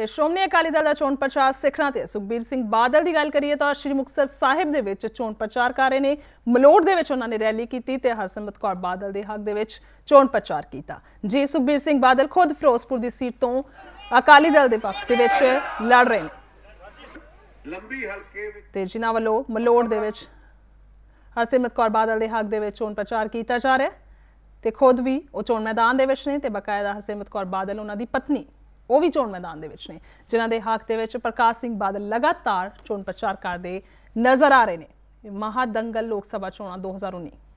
ਤੇ ਸ਼੍ਰੋਮਣੀ ਅਕਾਲੀ ਦਲ ਦਾ ਚੋਣ ਪ੍ਰਚਾਰ ਸਿਖਰਾਂ ਤੇ ਸੁਖਬੀਰ ਸਿੰਘ ਬਾਦਲ ਦੀ ਗੱਲ ਕਰੀਏ ਤਾਂ ਸ਼੍ਰੀ ਮੁਕਤਸਰ ਸਾਹਿਬ ਦੇ ਵਿੱਚ ਚੋਣ ਪ੍ਰਚਾਰ ਕਰ ਰਹੇ ਨੇ ਮਲੋੜ ਦੇ ਵਿੱਚ ਉਹਨਾਂ ਨੇ ਰੈਲੀ ਕੀਤੀ ਤੇ ਹਰਸਿਮਰਤ ਕੌਰ ਬਾਦਲ ਦੇ ਹੱਕ ਦੇ ਵਿੱਚ ਚੋਣ ਪ੍ਰਚਾਰ ਕੀਤਾ ਜੀ ਸੁਖਬੀਰ ਸਿੰਘ ਬਾਦਲ ਖੁਦ ਫਿਰੋਜ਼ਪੁਰ ਦੀ ਸੀਟ ਤੋਂ ਅਕਾਲੀ ਦਲ ਦੇ ਪੱਖ ਦੇ ਵਿੱਚ ਲੜ ਰਹੇ ਨੇ ਲੰਬੀ ਹਲਕੇ ਵਿੱਚ ਤੇ ਜਿਨ੍ਹਾਂ ਵੱਲੋਂ ਮਲੋੜ ਦੇ ਵਿੱਚ ਹਰਸਿਮਰਤ ਕੌਰ ਬਾਦਲ ਦੇ ਹੱਕ ਦੇ ਵਿੱਚ ਚੋਣ ਪ੍ਰਚਾਰ ਕੀਤਾ ਜਾ ਰਿਹਾ ਤੇ ਖੁਦ ਵੀ ਉਹ ਚੋਣ ਮੈਦਾਨ ਦੇ ਵਿੱਚ ਨੇ ਤੇ ਬਕਾਇਦਾ ਹਰਸਿਮਰਤ ਕੌਰ ਬਾਦਲ ਉਹਨਾਂ ਦੀ ਪਤਨੀ ਉਹ ਵੀ ਚੋਣ ਮੈਦਾਨ ਦੇ ਵਿੱਚ ਨੇ ਜਿਨ੍ਹਾਂ ਦੇ ਹੱਕ ਦੇ ਵਿੱਚ ਪ੍ਰਕਾਸ਼ ਸਿੰਘ ਬਾਦਲ ਲਗਾਤਾਰ ਚੋਣ ਪ੍ਰਚਾਰ ਕਰਦੇ ਨਜ਼ਰ ਆ ਰਹੇ ਨੇ ਮਹਾਦੰਗਲ ਲੋਕ ਸਭਾ ਚੋਣਾਂ 2019